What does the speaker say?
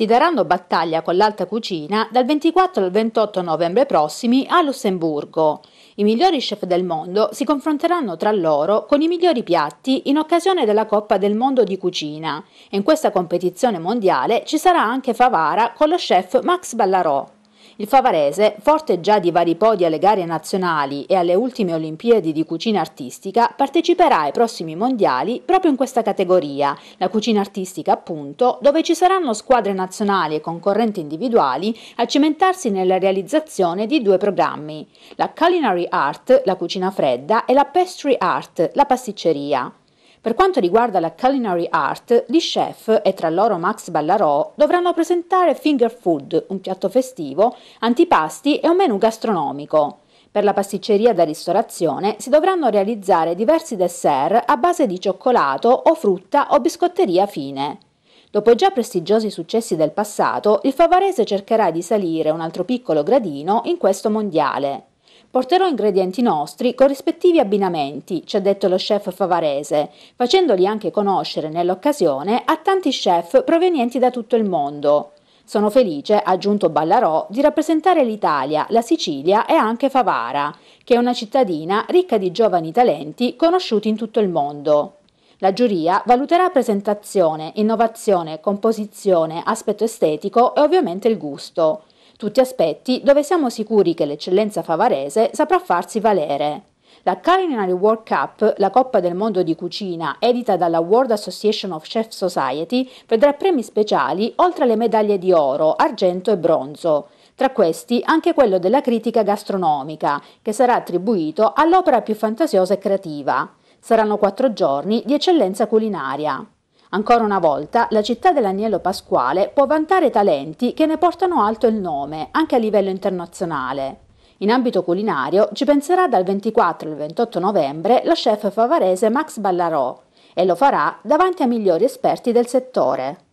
si daranno battaglia con l'alta cucina dal 24 al 28 novembre prossimi a Lussemburgo. I migliori chef del mondo si confronteranno tra loro con i migliori piatti in occasione della Coppa del Mondo di Cucina. In questa competizione mondiale ci sarà anche Favara con lo chef Max Ballarò. Il Favarese, forte già di vari podi alle gare nazionali e alle ultime Olimpiadi di cucina artistica, parteciperà ai prossimi mondiali proprio in questa categoria, la cucina artistica appunto, dove ci saranno squadre nazionali e concorrenti individuali a cimentarsi nella realizzazione di due programmi, la Culinary Art, la cucina fredda, e la Pastry Art, la pasticceria. Per quanto riguarda la culinary art, gli chef, e tra loro Max Ballarò, dovranno presentare finger food, un piatto festivo, antipasti e un menù gastronomico. Per la pasticceria da ristorazione si dovranno realizzare diversi dessert a base di cioccolato o frutta o biscotteria fine. Dopo i già prestigiosi successi del passato, il favarese cercherà di salire un altro piccolo gradino in questo mondiale. Porterò ingredienti nostri con rispettivi abbinamenti, ci ha detto lo chef favarese, facendoli anche conoscere nell'occasione a tanti chef provenienti da tutto il mondo. Sono felice, ha aggiunto Ballarò, di rappresentare l'Italia, la Sicilia e anche Favara, che è una cittadina ricca di giovani talenti conosciuti in tutto il mondo. La giuria valuterà presentazione, innovazione, composizione, aspetto estetico e ovviamente il gusto. Tutti aspetti dove siamo sicuri che l'eccellenza favarese saprà farsi valere. La Culinary World Cup, la Coppa del Mondo di Cucina, edita dalla World Association of Chef Society, vedrà premi speciali oltre alle medaglie di oro, argento e bronzo. Tra questi anche quello della critica gastronomica, che sarà attribuito all'opera più fantasiosa e creativa. Saranno quattro giorni di eccellenza culinaria. Ancora una volta, la città dell'Agnello Pasquale può vantare talenti che ne portano alto il nome, anche a livello internazionale. In ambito culinario ci penserà dal 24 al 28 novembre lo chef favarese Max Ballarò e lo farà davanti ai migliori esperti del settore.